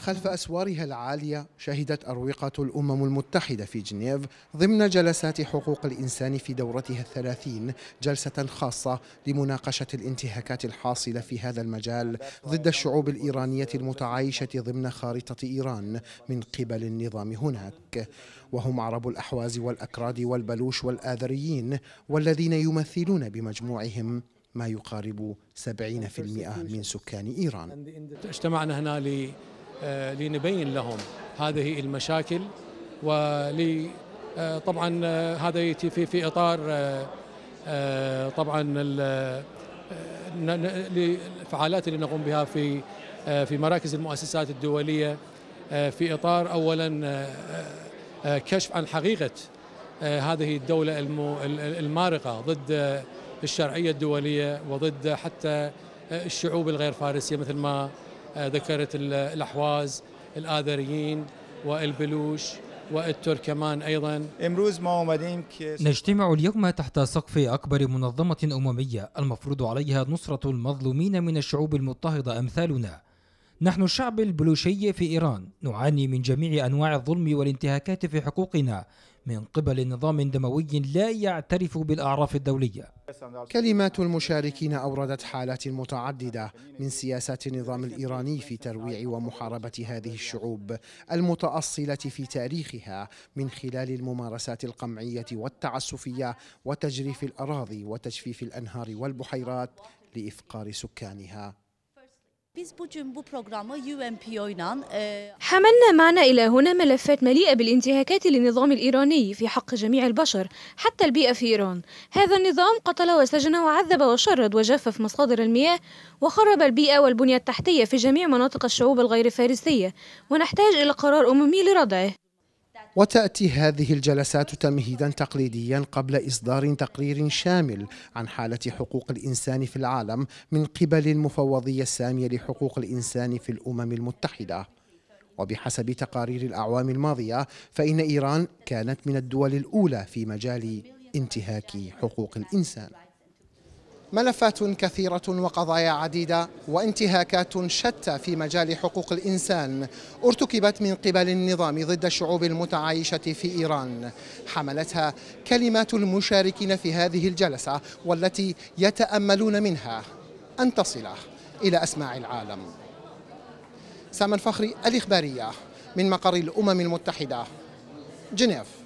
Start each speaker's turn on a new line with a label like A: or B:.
A: خلف أسوارها العالية شهدت أروقة الأمم المتحدة في جنيف ضمن جلسات حقوق الإنسان في دورتها الثلاثين جلسة خاصة لمناقشة الانتهاكات الحاصلة في هذا المجال ضد الشعوب الإيرانية المتعايشة ضمن خارطة إيران من قبل النظام هناك وهم عرب الأحواز والأكراد والبلوش والآذريين والذين يمثلون بمجموعهم ما يقارب 70% من سكان إيران
B: اجتمعنا هنا آه، لنبين لهم هذه المشاكل ولي آه، طبعا آه، هذا يأتي في في إطار طبعا الفعاليات اللي نقوم بها في في مراكز المؤسسات الدولية في إطار أولا كشف عن حقيقة هذه الدولة المارقة ضد الشرعية الدولية وضد حتى الشعوب الغير فارسية مثل ما آه، ذكرت الأحواز الآذريين والبلوش والتركمان أيضا
C: نجتمع اليوم تحت سقف أكبر منظمة أممية المفروض عليها نصرة المظلومين من الشعوب المضطهدة أمثالنا نحن الشعب البلوشي في إيران نعاني من جميع أنواع الظلم والانتهاكات في حقوقنا من قبل نظام دموي لا يعترف بالأعراف الدولية
A: كلمات المشاركين أوردت حالات متعددة من سياسات النظام الإيراني في ترويع ومحاربة هذه الشعوب المتأصلة في تاريخها من خلال الممارسات القمعية والتعسفية وتجريف الأراضي وتجفيف الأنهار والبحيرات لإفقار سكانها
D: E, حملنا معنا إلى هنا ملفات مليئة بالانتهاكات للنظام الإيراني في حق جميع البشر حتى البيئة في إيران هذا النظام قتل وسجن وعذب وشرد وجفف مصادر المياه وخرب البيئة والبنية التحتية في جميع مناطق الشعوب الغير فارسية ونحتاج إلى قرار أممي لردعه
A: وتأتي هذه الجلسات تمهيدا تقليديا قبل إصدار تقرير شامل عن حالة حقوق الإنسان في العالم من قبل المفوضية السامية لحقوق الإنسان في الأمم المتحدة وبحسب تقارير الأعوام الماضية فإن إيران كانت من الدول الأولى في مجال انتهاك حقوق الإنسان ملفات كثيرة وقضايا عديدة وانتهاكات شتى في مجال حقوق الإنسان ارتكبت من قبل النظام ضد الشعوب المتعايشة في إيران حملتها كلمات المشاركين في هذه الجلسة والتي يتأملون منها أن تصل إلى أسماع العالم سامن الفخري الإخبارية من مقر الأمم المتحدة جنيف